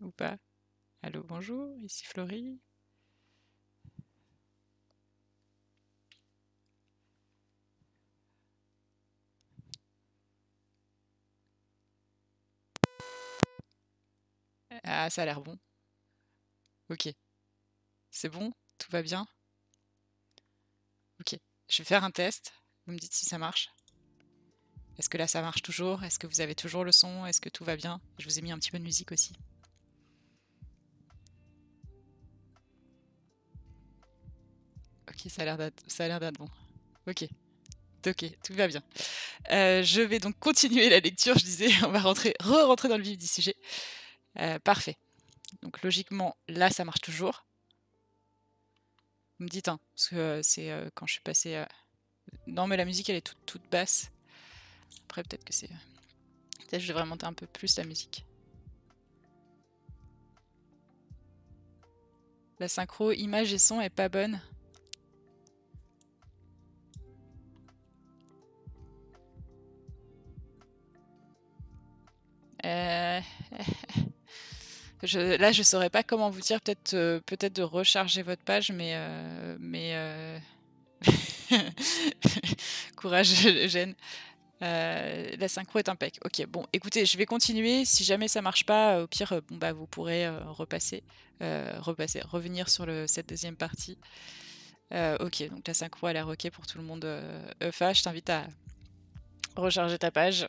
Ou pas Allô, bonjour, ici Florie. Ah, ça a l'air bon. Ok. C'est bon Tout va bien Ok. Je vais faire un test. Vous me dites si ça marche. Est-ce que là, ça marche toujours Est-ce que vous avez toujours le son Est-ce que tout va bien Je vous ai mis un petit peu de musique aussi. Ok, ça a l'air d'être bon. Ok. Ok, tout va bien. Euh, je vais donc continuer la lecture, je disais, on va rentrer, re-rentrer dans le vif du sujet. Euh, parfait. Donc logiquement, là, ça marche toujours. Vous me dites, hein, parce que euh, c'est quand je suis passé... Non, mais la musique, elle est toute, basse. Après, peut-être que c'est... Peut-être que je devrais monter un peu plus la musique. La synchro image et son est pas bonne. Euh, je, là, je ne saurais pas comment vous dire. Peut-être euh, peut-être de recharger votre page, mais, euh, mais courage, gêne. la synchro est impec. Ok, bon, écoutez, je vais continuer. Si jamais ça marche pas, au pire, bon, bah, vous pourrez repasser, repasser, revenir sur le, cette deuxième partie. ok, donc la synchro a l'air ok pour tout le monde. EFA, je t'invite à recharger ta page.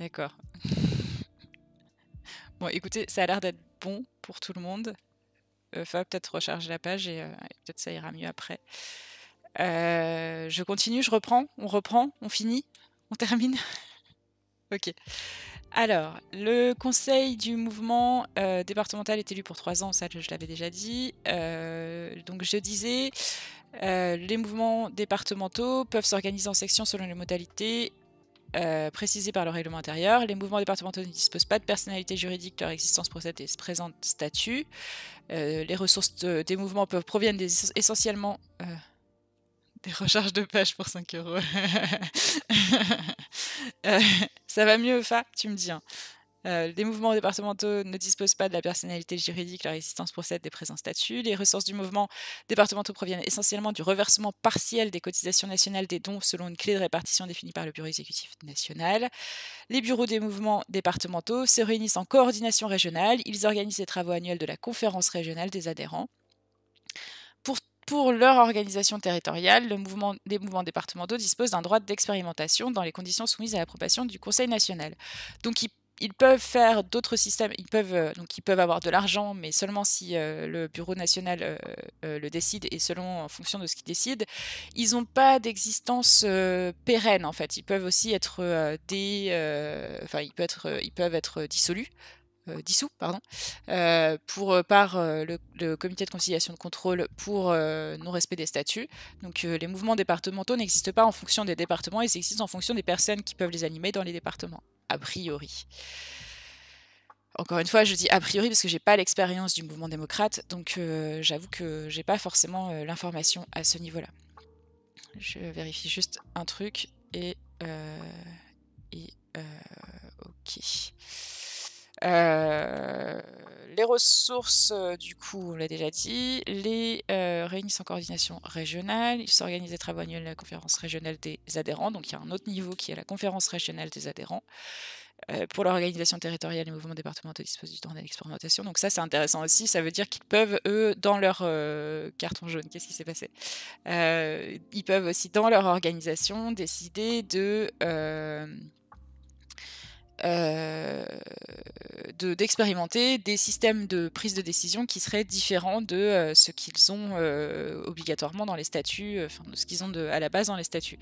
D'accord. bon, écoutez, ça a l'air d'être bon pour tout le monde. Euh, peut-être recharger la page euh, et, peut-être ça ira mieux après. Euh, je continue, je reprends, on reprend, on finit, on termine. ok. Alors, le conseil du mouvement euh, départemental est élu pour trois ans, ça je, l'avais déjà dit. donc je disais, les mouvements départementaux peuvent s'organiser en sections selon les modalités euh, précisé par le règlement intérieur. Les mouvements départementaux ne disposent pas de personnalité juridique, leur existence procède et se présente statut. Euh, les ressources des mouvements peuvent proviennent essentiellement euh, des recharges de pêche pour 5 euros. ça va mieux, Fa Tu me dis. Hein. Euh, les mouvements départementaux ne disposent pas de la personnalité juridique, leur existence procède des présents statuts. Les ressources du mouvement départementaux proviennent essentiellement du reversement partiel des cotisations nationales des dons selon une clé de répartition définie par le Bureau exécutif national. Les bureaux des mouvements départementaux se réunissent en coordination régionale. Ils organisent les travaux annuels de la conférence régionale des adhérents. Pour pour leur organisation territoriale, le mouvement, les mouvements départementaux disposent d'un droit d'expérimentation dans les conditions soumises à l'approbation du Conseil national. Donc ils peuvent faire d'autres systèmes, ils peuvent, euh, donc ils peuvent avoir de l'argent, mais seulement si euh, le Bureau national euh, le décide et selon en fonction de ce qu'ils décident. Ils n'ont pas d'existence pérenne en fait. Ils peuvent aussi être des, enfin ils peuvent être, ils peuvent être dissolus. dissous pardon, pour, par le, le, comité de conciliation de contrôle pour non-respect des statuts. Donc les mouvements départementaux n'existent pas en fonction des départements, ils existent en fonction des personnes qui peuvent les animer dans les départements a priori. Encore une fois, je dis a priori parce que j'ai pas l'expérience du mouvement démocrate, donc euh, j'avoue que j'ai pas forcément euh, l'information à ce niveau-là. Je vérifie juste un truc et, euh, et ok. Euh, les ressources, euh, du coup, on l'a déjà dit, les euh, réunissent en coordination régionale, ils s'organisent des travaux annuels à la conférence régionale des adhérents, donc il y a un autre niveau qui est la conférence régionale des adhérents. pour euh, pour l'organisation territoriale et mouvements départementaux disposent du temps d'expérimentation. Donc ça, c'est intéressant aussi. Ça veut dire qu'ils peuvent, eux, dans leur carton jaune, qu'est-ce qui s'est passé Ils peuvent aussi, dans leur organisation, décider de euh, d'expérimenter des systèmes de prise de décision qui seraient différents de euh, ce qu'ils ont euh, obligatoirement dans les statuts, enfin de ce qu'ils ont à la base dans les statuts.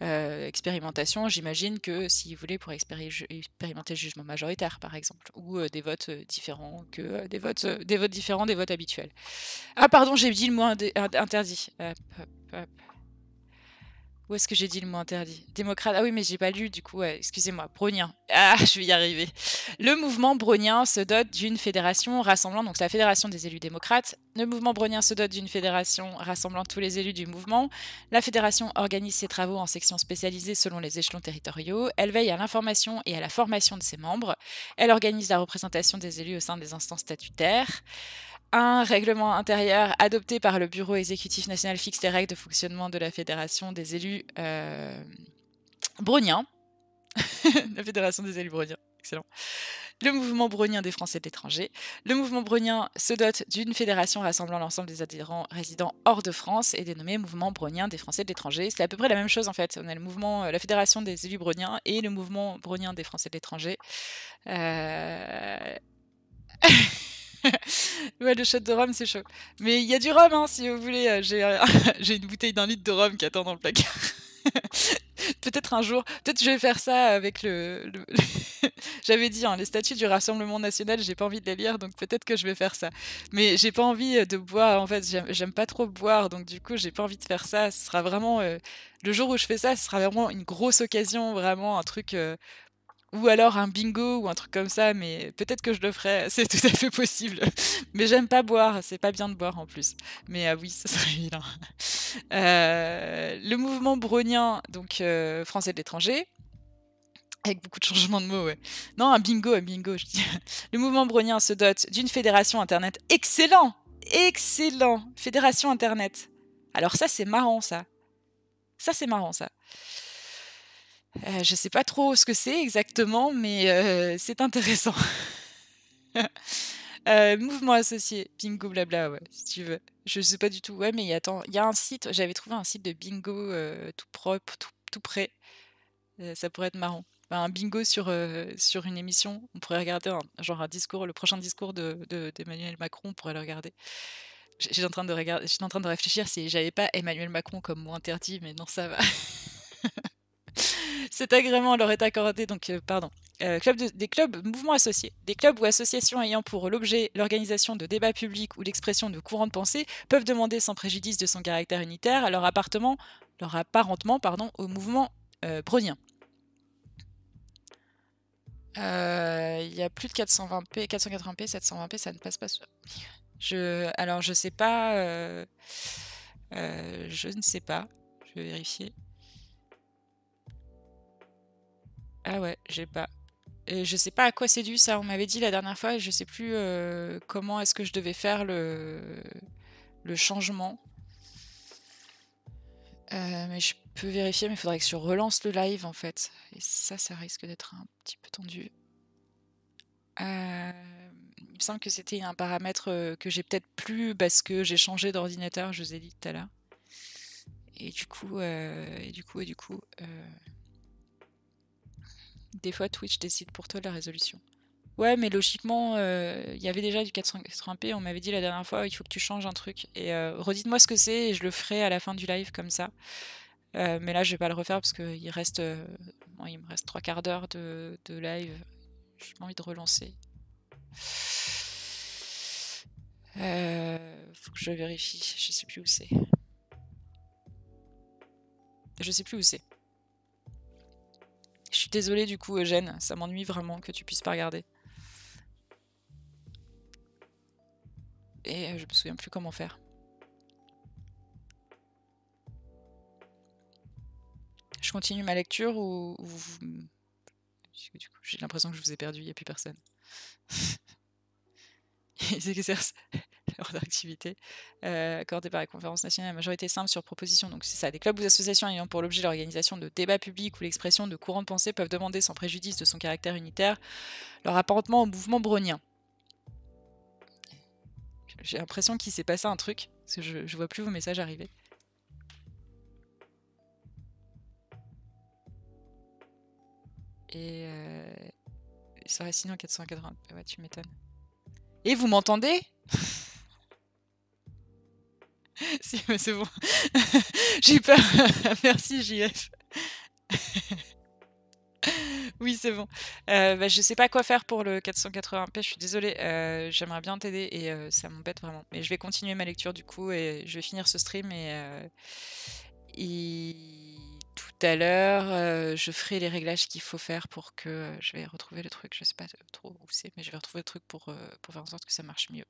expérimentation, j'imagine que si vous voulez, pour expérimenter le jugement majoritaire, par exemple, ou des votes différents que des votes, des votes différents des votes habituels. Ah pardon, j'ai dit le mot interdit. Où est-ce que j'ai dit le mot interdit Démocrate. Ah oui, mais j'ai pas lu, du coup, excusez-moi. Brownien. Ah, je vais y arriver. Le mouvement brownien se dote d'une fédération rassemblant, donc la fédération des élus démocrates. Le mouvement brownien se dote d'une fédération rassemblant tous les élus du mouvement. La fédération organise ses travaux en sections spécialisées selon les échelons territoriaux. Elle veille à l'information et à la formation de ses membres. Elle organise la représentation des élus au sein des instances statutaires un règlement intérieur adopté par le Bureau exécutif national fixe les règles de fonctionnement de la Fédération des élus euh, la Fédération des élus bruniens, excellent. Le mouvement brownien des Français de l'étranger. Le mouvement brownien se dote d'une fédération rassemblant l'ensemble des adhérents résidant hors de France et dénommé Mouvement brownien des Français de l'étranger. C'est à peu près la même chose en fait. On a le mouvement, euh, la fédération des élus bruniens et le mouvement brownien des Français de l'étranger. Euh... ouais, le shot de rhum, c'est chaud. Mais il y a du rhum, hein, si vous voulez. Euh, euh, j'ai une bouteille d'un litre de rhum qui attend dans le placard. peut-être un jour, peut-être je vais faire ça avec le. J'avais dit, hein, les statuts du Rassemblement National, j'ai pas envie de les lire, donc peut-être que je vais faire ça. Mais j'ai pas envie euh, de boire, en fait, j'aime pas trop boire, donc du coup, j'ai pas envie de faire ça. Ce sera vraiment. le jour où je fais ça, ce sera vraiment une grosse occasion, vraiment un truc ou alors un bingo ou un truc comme ça, mais peut-être que je le ferai, c'est tout à fait possible. mais j'aime pas boire, c'est pas bien de boire en plus. Mais ah oui, ça serait vilain. Euh, le mouvement brownien, donc euh, français de l'étranger, avec beaucoup de changements de mots, ouais. Non, un bingo, un bingo, je dis. Le mouvement brownien se dote d'une fédération Internet. Excellent Excellent Fédération Internet. Alors ça, c'est marrant, ça. Ça, c'est marrant, ça. Euh, je ne sais pas trop ce que c'est exactement, mais euh, c'est intéressant. Euh, mouvement associé, bingo blabla, si tu veux. Je ne sais pas du tout, ouais, mais il y a un site, j'avais trouvé un site de bingo tout propre, tout, tout prêt. ça pourrait être marrant. Bah, un bingo sur, sur une émission, on pourrait regarder genre un discours, le prochain discours d'Emmanuel de, Macron, on pourrait le regarder. J'étais en train de en train de réfléchir si j'avais pas Emmanuel Macron comme mot interdit, mais non, ça va. Cet agrément leur est accordé, donc, euh, pardon, euh, des clubs, mouvements associés. Des clubs ou associations ayant pour l'objet l'organisation de débats publics ou l'expression de courants de pensée peuvent demander sans préjudice de son caractère unitaire à leur, appartement, leur apparentement pardon, au mouvement euh, euh Il y a plus de 420p, 480p, 720p, ça ne passe pas. Je, alors je sais pas, je ne sais pas, je vais vérifier. Ah ouais, j'ai pas. je sais pas à quoi c'est dû ça. On m'avait dit la dernière fois, je sais plus euh, comment est-ce que je devais faire le, le changement. Euh, mais je peux vérifier, mais il faudrait que je relance le live en fait. Et ça, ça risque d'être un petit peu tendu. Euh, il me semble que c'était un paramètre que j'ai peut-être plus parce que j'ai changé d'ordinateur, je vous ai dit tout à l'heure. Et du coup, et du coup, et du coup des fois Twitch décide pour toi de la résolution. Ouais, mais logiquement, euh, il y avait déjà du 480p. On m'avait dit la dernière fois, il faut que tu changes un truc. Et euh, redites-moi ce que c'est et je le ferai à la fin du live comme ça. Euh, mais là, je vais pas le refaire parce qu'il reste, il me reste trois quarts d'heure de, de, live. J'ai envie de relancer. faut que je vérifie. Je sais plus où c'est. Je sais plus où c'est. Je suis désolée du coup, Eugène. Ça m'ennuie vraiment que tu puisses pas regarder. Et euh, je me souviens plus comment faire. Je continue ma lecture ou... ou... J'ai l'impression que je vous ai perdu, il n'y a plus personne. ils exercent leur activité euh, accordée par la Conférence nationale à majorité simple sur proposition. Donc c'est ça, des clubs ou associations ayant pour l'objet l'organisation de débats publics ou l'expression de courants de pensée peuvent demander sans préjudice de son caractère unitaire leur apparentement au mouvement brownien. J'ai l'impression qu'il s'est passé un truc, parce que je, je vois plus vos messages arriver. Et... ça reste sinon en 480. tu m'étonnes. Et vous m'entendez Si, mais c'est bon. J'ai peur. Merci, JF. oui, c'est bon. Je euh, ne bah, je sais pas quoi faire pour le 480p, je suis désolée. Euh, j'aimerais bien t'aider et euh, ça m'embête vraiment. Mais je vais continuer ma lecture du coup et je vais finir ce stream et tout à l'heure. Euh, je ferai les réglages qu'il faut faire pour que euh, je vais retrouver le truc. Je sais pas trop où c'est, mais je vais retrouver le truc pour, euh, pour faire en sorte que ça marche mieux.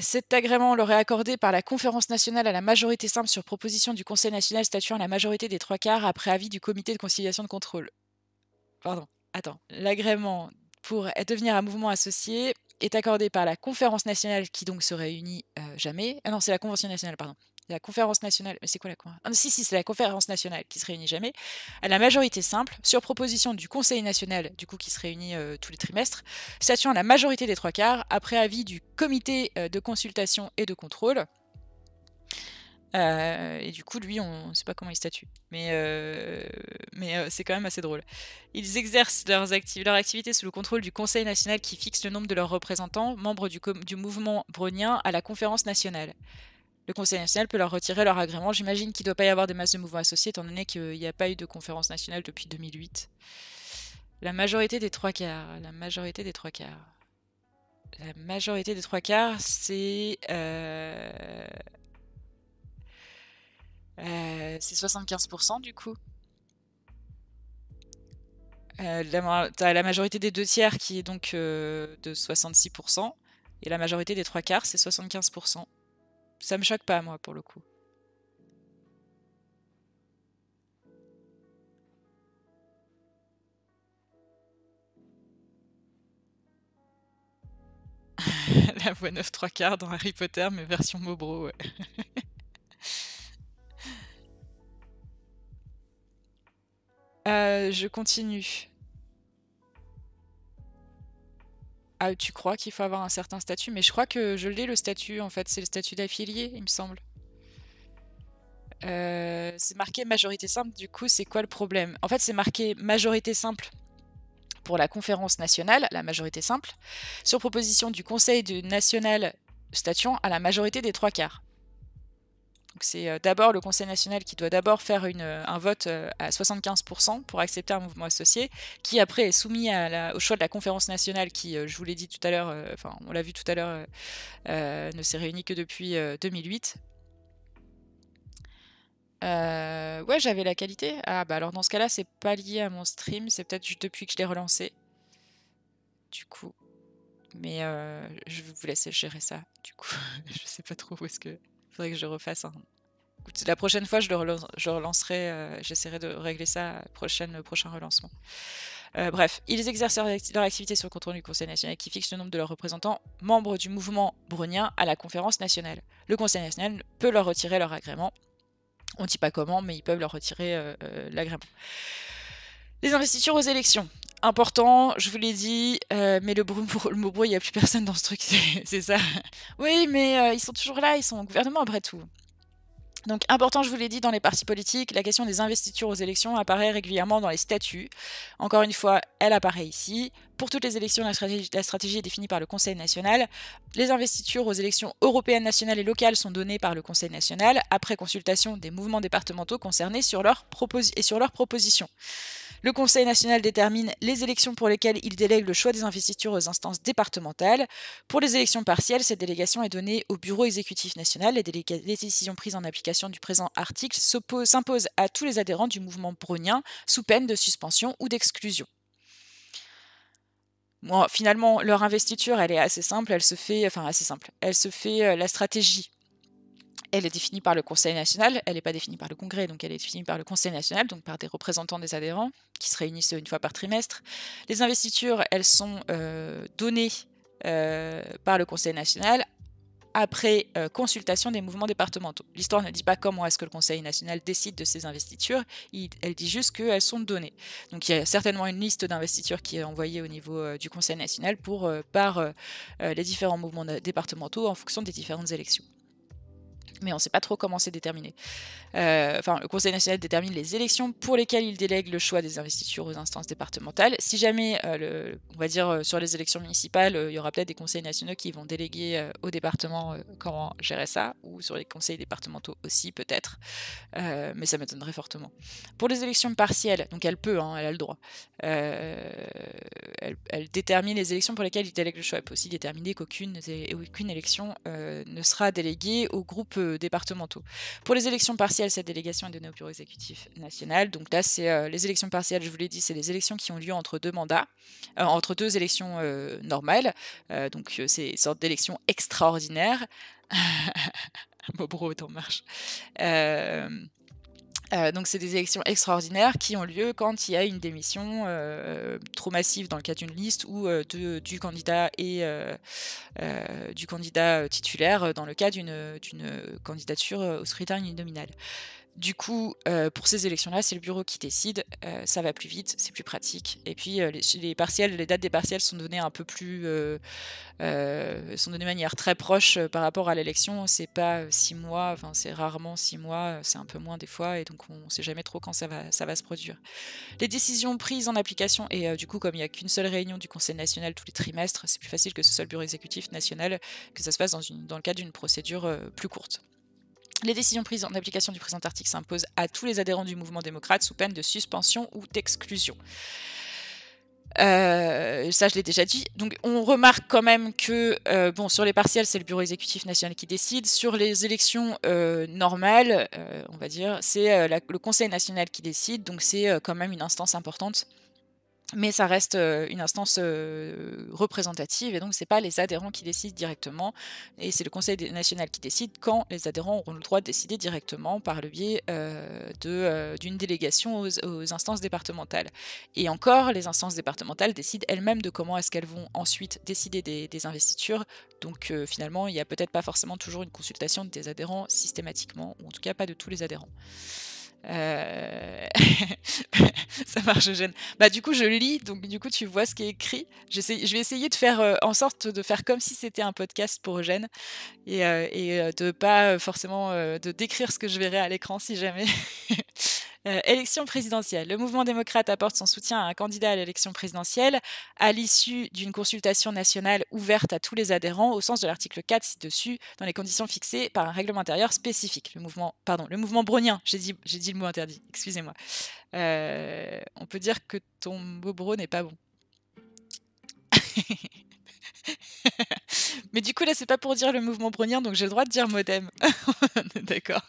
Cet agrément l'aurait accordé par la conférence nationale à la majorité simple sur proposition du Conseil national statuant la majorité des trois quarts après avis du comité de conciliation de contrôle. Pardon, attends. L'agrément pour devenir un mouvement associé est accordé par la conférence nationale qui donc se réunit jamais. Ah non, c'est la convention nationale, pardon la conférence nationale, mais c'est quoi la conférence ah, Si, si, c'est la conférence nationale qui se réunit jamais, à la majorité simple, sur proposition du Conseil national, du coup qui se réunit euh, tous les trimestres, statuant la majorité des trois quarts, après avis du comité euh, de consultation et de contrôle. Euh, et du coup, lui, on ne sait pas comment il statue. Mais, mais c'est quand même assez drôle. Ils exercent leurs leur activité sous le contrôle du Conseil national qui fixe le nombre de leurs représentants, membres du, du mouvement brownien, à la conférence nationale le Conseil national peut leur retirer leur agrément. J'imagine qu'il ne doit pas y avoir des masses de mouvements associés, étant donné qu'il n'y a pas eu de conférence nationale depuis 2008. La majorité des trois quarts. La majorité des trois quarts. La majorité des trois quarts, c'est. Euh, euh, c'est 75% du coup. Euh, la majorité des deux tiers qui est donc de 66%, et la majorité des trois quarts, c'est 75%. Ça me choque pas, moi, pour le coup. la voix 9 3 quarts dans Harry Potter, mais version Mobro, euh, je continue. Ah, tu crois qu'il faut avoir un certain statut, mais je crois que je l'ai le statut en fait, c'est le statut d'affilié, il me semble. Euh, c'est marqué majorité simple, du coup, c'est quoi le problème En fait, c'est marqué majorité simple pour la conférence nationale, la majorité simple, sur proposition du Conseil national statuant à la majorité des trois quarts. Donc c'est euh, d'abord le Conseil national qui doit d'abord faire euh, un vote euh, à 75% pour accepter un mouvement associé, qui après est soumis au choix de la conférence nationale qui, je vous l'ai dit tout à l'heure, enfin on l'a vu tout à l'heure, ne s'est réunie que depuis 2008. ouais, j'avais la qualité. Ah bah alors dans ce cas-là, c'est pas lié à mon stream, c'est peut-être depuis que je l'ai relancé. Du coup, mais je vais vous laisser gérer ça. Du coup, je sais pas trop où est-ce que. Il faudrait que je refasse la prochaine fois, je, relancerai, euh, j'essaierai de régler ça euh, le prochain relancement. Euh, bref, ils exercent leur, activité sur le contrôle du Conseil national qui fixe le nombre de leurs représentants, membres du mouvement brunien à la conférence nationale. Le Conseil national peut leur retirer leur agrément. On ne dit pas comment, mais ils peuvent leur retirer l'agrément. Les investitures aux élections important, je vous l'ai dit, euh, mais le, mot bruit, il n'y a plus personne dans ce truc, c'est ça. Oui, mais euh, ils sont toujours là, ils sont au gouvernement après tout. Donc important, je vous l'ai dit, dans les partis politiques, la question des investitures aux élections apparaît régulièrement dans les statuts. Encore une fois, elle apparaît ici. Pour toutes les élections, la stratégie, est définie par le Conseil national. Les investitures aux élections européennes, nationales et locales sont données par le Conseil national après consultation des mouvements départementaux concernés sur leur et sur leurs propositions. Le Conseil national détermine les élections pour lesquelles il délègue le choix des investitures aux instances départementales. Pour les élections partielles, cette délégation est donnée au Bureau exécutif national. Les, les décisions prises en application du présent article s'imposent à tous les adhérents du mouvement brownien sous peine de suspension ou d'exclusion. finalement, leur investiture, elle est assez simple, elle se fait, enfin assez simple, elle se fait euh, la stratégie elle est définie par le Conseil national, elle n'est pas définie par le Congrès, donc elle est définie par le Conseil national, donc par des représentants des adhérents qui se réunissent une fois par trimestre. Les investitures, elles sont euh, données euh, par le Conseil national après euh, consultation des mouvements départementaux. L'histoire ne dit pas comment est-ce que le Conseil national décide de ces investitures, elle dit juste qu'elles sont données. Donc il y a certainement une liste d'investitures qui est envoyée au niveau du Conseil national pour, par les différents mouvements départementaux en fonction des différentes élections mais on ne sait pas trop comment c'est déterminé. Euh, enfin, le Conseil national détermine les élections pour lesquelles il délègue le choix des investitures aux instances départementales. Si jamais, euh, on va dire, euh, sur les élections municipales, il y aura peut-être des conseils nationaux qui vont déléguer au département comment gérer ça, ou sur les conseils départementaux aussi, peut-être, mais ça m'étonnerait fortement. Pour les élections partielles, donc elle peut, hein, elle a le droit, elle, elle, détermine les élections pour lesquelles il délègue le choix. Elle peut aussi déterminer qu'aucune élection ne sera déléguée au groupe euh, départementaux. Pour les élections partielles, cette délégation est donnée au bureau exécutif national. Donc là, c'est euh, les élections partielles, je vous l'ai dit, c'est les élections qui ont lieu entre deux mandats, euh, entre deux élections normales. donc c'est une sorte d'élection extraordinaire. est en marche. Euh, donc c'est des élections extraordinaires qui ont lieu quand il y a une démission euh, trop massive dans le cas d'une liste ou euh, du candidat du candidat titulaire dans le cas d'une candidature au scrutin uninominal. Du coup, euh, pour ces élections-là, c'est le bureau qui décide, euh, ça va plus vite, c'est plus pratique. Et puis euh, les, partiels, les dates des partiels sont données un peu plus, sont données de manière très proche par rapport à l'élection. C'est pas six mois, enfin c'est rarement six mois, c'est un peu moins des fois, et donc on ne sait jamais trop quand ça va, se produire. Les décisions prises en application, et du coup comme il n'y a qu'une seule réunion du Conseil national tous les trimestres, c'est plus facile que ce soit le bureau exécutif national, que ça se fasse dans le cadre d'une procédure plus courte les décisions prises en application du présent article s'imposent à tous les adhérents du mouvement démocrate sous peine de suspension ou d'exclusion. Euh, ça, je l'ai déjà dit. Donc, on remarque quand même que, euh, bon, sur les partiels, c'est le bureau exécutif national qui décide. Sur les élections euh, normales, on va dire, c'est le Conseil national qui décide. Donc, c'est quand même une instance importante mais ça reste euh, une instance euh, représentative et donc ce n'est pas les adhérents qui décident directement et c'est le Conseil national qui décide quand les adhérents auront le droit de décider directement par le biais euh, d'une délégation aux, instances départementales. Et encore, les instances départementales décident elles-mêmes de comment est-ce qu'elles vont ensuite décider des, investitures. Donc finalement, il n'y a peut-être pas forcément toujours une consultation des adhérents systématiquement, ou en tout cas pas de tous les adhérents. Euh, ça marche, Eugène Bah, du coup, je lis, donc du coup, tu vois ce qui est écrit. je vais essayer de faire euh, en sorte de faire comme si c'était un podcast pour Eugène et, euh, et de pas forcément de décrire ce que je verrai à l'écran si jamais. Euh, élection présidentielle. Le mouvement démocrate apporte son soutien à un candidat à l'élection présidentielle à l'issue d'une consultation nationale ouverte à tous les adhérents au sens de l'article 4 ci-dessus dans les conditions fixées par un règlement intérieur spécifique. Le mouvement, pardon, le mouvement J'ai dit, j'ai dit le mot interdit. Excusez-moi. Euh, on peut dire que ton mot n'est pas bon. Mais du coup, là, c'est pas pour dire le mouvement brunien, donc j'ai le droit de dire modem. D'accord.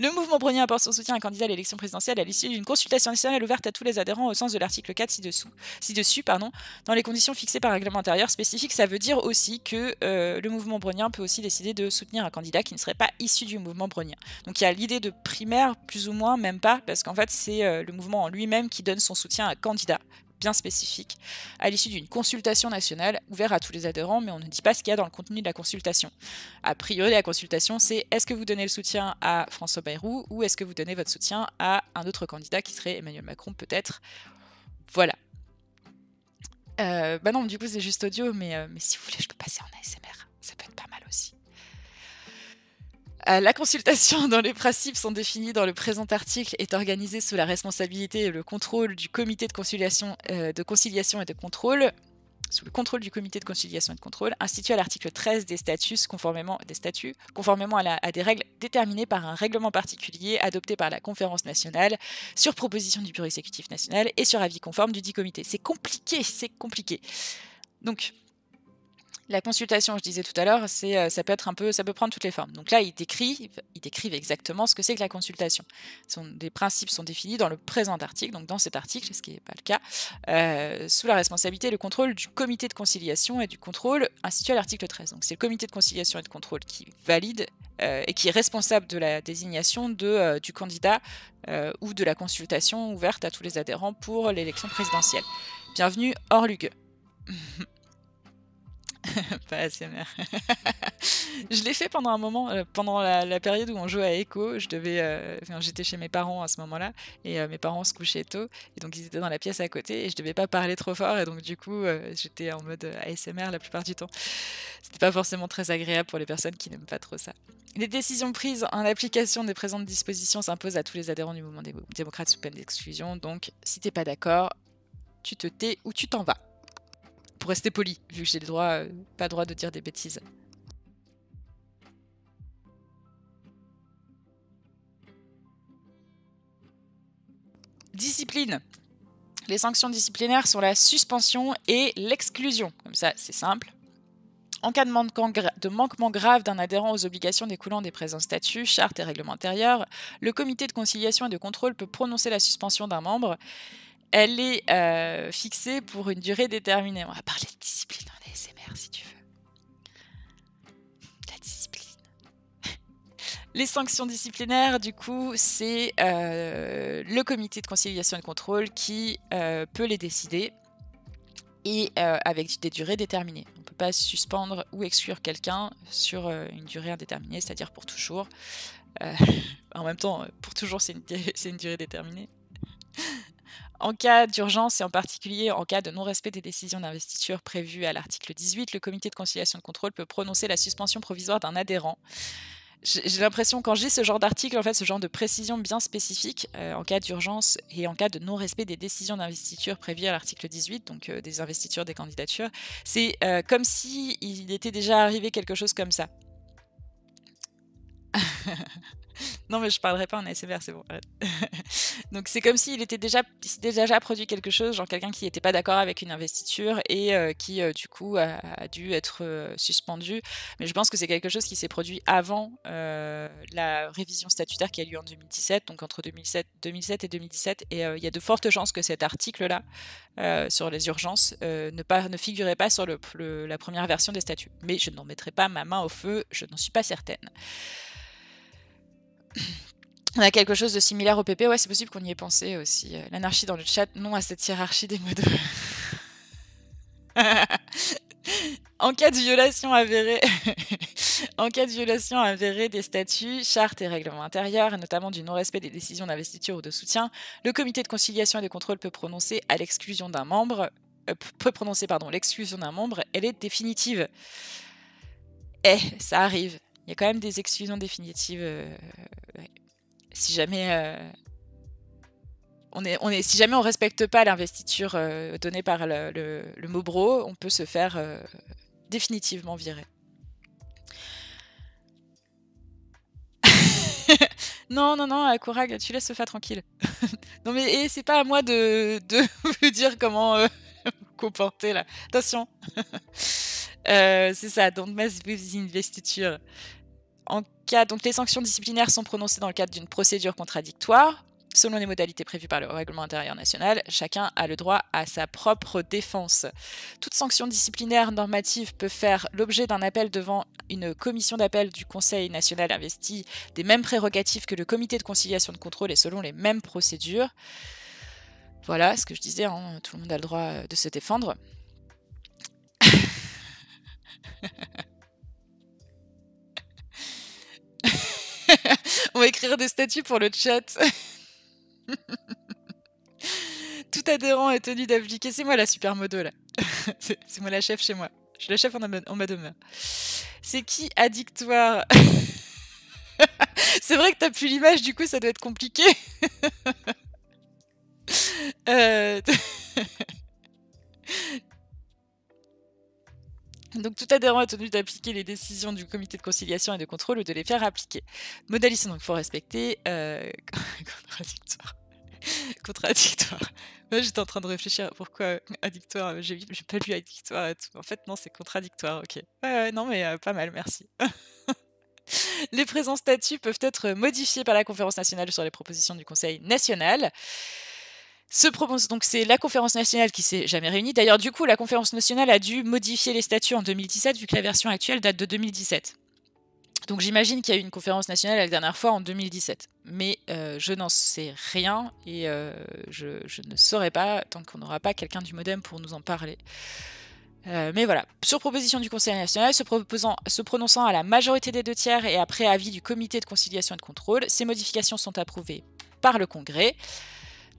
le mouvement brunien apporte son soutien à un candidat à l'élection présidentielle à l'issue d'une consultation nationale ouverte à tous les adhérents au sens de l'article 4 ci-dessous, ci-dessus, pardon, dans les conditions fixées par règlement intérieur spécifique. Ça veut dire aussi que euh, le mouvement brunien peut aussi décider de soutenir un candidat qui ne serait pas issu du mouvement brunien. Donc il y a l'idée de primaire, plus ou moins, même pas, parce qu'en fait, c'est euh, le mouvement en lui-même qui donne son soutien à un candidat bien spécifique, à l'issue d'une consultation nationale ouverte à tous les adhérents, mais on ne dit pas ce qu'il y a dans le contenu de la consultation. A priori, la consultation, c'est est-ce que vous donnez le soutien à François Bayrou ou est-ce que vous donnez votre soutien à un autre candidat qui serait Emmanuel Macron peut-être Voilà. Euh, bah non, du coup c'est juste audio, mais, euh, mais si vous voulez, je peux passer en ASMR. Ça peut être pas mal aussi. Euh, la consultation dont les principes sont définis dans le présent article est organisée sous la responsabilité et le contrôle du comité de conciliation, euh, de conciliation et de contrôle sous le contrôle du comité de conciliation et de contrôle, institué à l'article 13 des statuts, conformément, des statuts, conformément à, à, des règles déterminées par un règlement particulier adopté par la conférence nationale, sur proposition du bureau exécutif national et sur avis conforme du dit comité. C'est compliqué, c'est compliqué. Donc, la consultation, je disais tout à l'heure, c'est, euh, ça peut être un peu, ça peut prendre toutes les formes. Donc là, ils décrivent, ils décrivent exactement ce que c'est que la consultation. Des principes sont définis dans le présent article, donc dans cet article, ce qui n'est pas le cas, euh, sous la responsabilité et le contrôle du comité de conciliation et du contrôle institué à l'article 13. Donc c'est le comité de conciliation et de contrôle qui valide euh, et qui est responsable de la désignation de, du candidat ou de la consultation ouverte à tous les adhérents pour l'élection présidentielle. Bienvenue hors Lugue. pas ASMR. je l'ai fait pendant un moment, euh, pendant la, période où on jouait à Echo. Je devais, euh, j'étais chez mes parents à ce moment-là et euh, mes parents se couchaient tôt et donc ils étaient dans la pièce à côté et je devais pas parler trop fort et donc du coup j'étais en mode ASMR la plupart du temps. C'était pas forcément très agréable pour les personnes qui n'aiment pas trop ça. Les décisions prises en application des présentes dispositions s'imposent à tous les adhérents du mouvement démocrate sous peine d'exclusion. Donc, si t'es pas d'accord, tu te tais ou tu t'en vas rester poli, vu que j'ai le droit, euh, pas le droit de dire des bêtises. Discipline. Les sanctions disciplinaires sont la suspension et l'exclusion. Comme ça, c'est simple. En cas de, manquement, de manquement grave d'un adhérent aux obligations découlant des présents statuts, chartes et règlements intérieurs, le comité de conciliation et de contrôle peut prononcer la suspension d'un membre elle est euh, fixée pour une durée déterminée. On va parler de discipline en ASMR si tu veux. La discipline. Les sanctions disciplinaires, du coup, c'est euh, le comité de conciliation et de contrôle qui euh, peut les décider et avec des durées déterminées. On ne peut pas suspendre ou exclure quelqu'un sur une durée indéterminée, c'est-à-dire pour toujours. en même temps, pour toujours, c'est une durée déterminée. En cas d'urgence et en particulier en cas de non-respect des décisions d'investiture prévues à l'article 18, le comité de conciliation de contrôle peut prononcer la suspension provisoire d'un adhérent. J'ai l'impression, quand j'ai ce genre d'article, en fait, ce genre de précision bien spécifique, euh, en cas d'urgence et en cas de non-respect des décisions d'investiture prévues à l'article 18, donc euh, des investitures des candidatures, c'est euh, comme si il était déjà arrivé quelque chose comme ça. Non, mais je parlerai pas en ASMR, c'est bon. Donc c'est comme s'il était déjà, déjà produit quelque chose, genre quelqu'un qui n'était pas d'accord avec une investiture et euh, qui euh, du coup a, dû être euh, suspendu. Mais je pense que c'est quelque chose qui s'est produit avant la révision statutaire qui a lieu en 2017, donc entre 2007, et 2017. Et il y a de fortes chances que cet article-là sur les urgences ne, pas, figurait pas sur la première version des statuts. Mais je n'en mettrai pas ma main au feu, je n'en suis pas certaine on a quelque chose de similaire au PP. Ouais, c'est possible qu'on y ait pensé aussi. Euh, l'anarchie dans le chat, non à cette hiérarchie des modos. en cas de violation avérée, en cas de violation avérée des statuts, chartes et règlements intérieurs, et notamment du non-respect des décisions d'investiture ou de soutien, le comité de conciliation et de contrôle peut prononcer à l'exclusion d'un membre, euh, peut prononcer pardon l'exclusion d'un membre. Elle est définitive. Eh, ça arrive il y a quand même des exclusions définitives. Euh, si jamais euh, on est, si jamais on respecte pas l'investiture euh, donnée par le, Mobro, on peut se faire définitivement virer. non, non, non, Akurag, tu laisses faire tranquille. non, mais c'est pas à moi de, vous dire comment vous comporter là. Attention. Euh, c'est ça, Donc, mess investiture. En cas, donc les sanctions disciplinaires sont prononcées dans le cadre d'une procédure contradictoire. Selon les modalités prévues par le règlement intérieur national, chacun a le droit à sa propre défense. Toute sanction disciplinaire normative peut faire l'objet d'un appel devant une commission d'appel du Conseil national investi des mêmes prérogatives que le comité de conciliation de contrôle et selon les mêmes procédures. Voilà ce que je disais, hein, tout le monde a le droit de se défendre. On va écrire des statuts pour le chat. Tout adhérent est tenu d'appliquer. C'est moi la supermodo là. C'est moi la chef chez moi. Je suis la chef en, en ma C'est qui addictoire C'est vrai que t'as plus l'image, du coup ça doit être compliqué. euh... Donc tout adhérent est tenu d'appliquer les décisions du comité de conciliation et de contrôle ou de les faire appliquer. Modalisme, donc il faut respecter euh, contradictoire. contradictoire. Moi j'étais en train de réfléchir pourquoi euh, addictoire, j'ai pas lu addictoire et tout. En fait non c'est contradictoire, ok. Ouais, ouais non mais euh, pas mal, merci. les présents statuts peuvent être modifiés par la conférence nationale sur les propositions du Conseil national donc c'est la conférence nationale qui s'est jamais réunie. D'ailleurs, du coup, la conférence nationale a dû modifier les statuts en 2017 vu que la version actuelle date de 2017. Donc j'imagine qu'il y a eu une conférence nationale la dernière fois en 2017, mais euh, je n'en sais rien et euh, je, ne saurais pas tant qu'on n'aura pas quelqu'un du MoDem pour nous en parler. Euh, mais voilà, sur proposition du Conseil national, se, proposant, se, prononçant à la majorité des deux tiers et après avis du Comité de conciliation et de contrôle, ces modifications sont approuvées par le Congrès.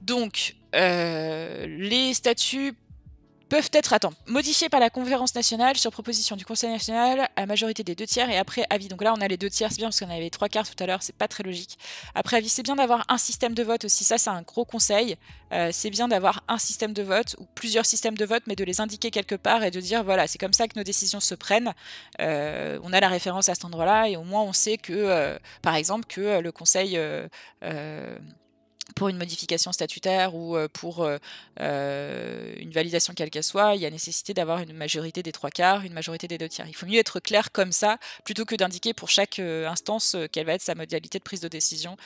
Donc, euh, les statuts peuvent être attends, modifiés par la conférence nationale sur proposition du Conseil national à majorité des deux tiers et après avis. Donc là, on a les deux tiers, c'est bien parce qu'on avait trois quarts tout à l'heure, c'est pas très logique. Après avis, c'est bien d'avoir un système de vote aussi, ça c'est un gros conseil. Euh, c'est bien d'avoir un système de vote ou plusieurs systèmes de vote, mais de les indiquer quelque part et de dire voilà, c'est comme ça que nos décisions se prennent. Euh, on a la référence à cet endroit-là et au moins on sait que, par exemple, que le Conseil pour une modification statutaire ou euh, pour euh, euh, une validation quelle qu'elle soit, il y a nécessité d'avoir une majorité des trois quarts, une majorité des deux tiers. Il faut mieux être clair comme ça, plutôt que d'indiquer pour chaque instance quelle va être sa modalité de prise de décision.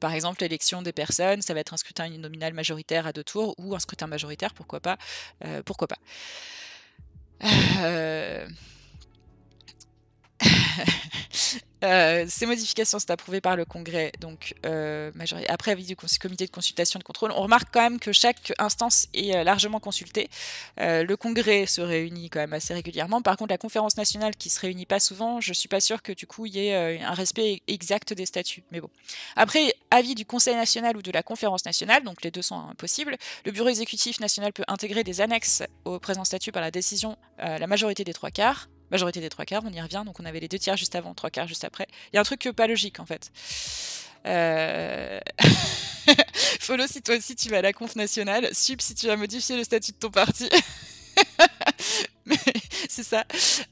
par exemple, l'élection des personnes, ça va être un scrutin nominal majoritaire à deux tours ou un scrutin majoritaire, pourquoi pas. pourquoi pas. Euh, ces modifications sont approuvées par le Congrès, donc euh, après avis du comité de consultation de contrôle. On remarque quand même que chaque instance est euh, largement consultée. le Congrès se réunit quand même assez régulièrement. Par contre, la conférence nationale qui se réunit pas souvent, je suis pas sûre que du coup il y ait un respect exact des statuts. Mais bon. Après avis du Conseil national ou de la conférence nationale, donc les deux sont hein, possibles. Le Bureau exécutif national peut intégrer des annexes au présent statut par la décision, la majorité des trois quarts majorité des trois quarts, on y revient, donc on avait les deux tiers juste avant, trois quarts juste après. Il y a un truc pas logique en fait. Euh, Follow si toi aussi tu vas à la conf nationale, sub si tu vas modifier le statut de ton parti. c'est ça.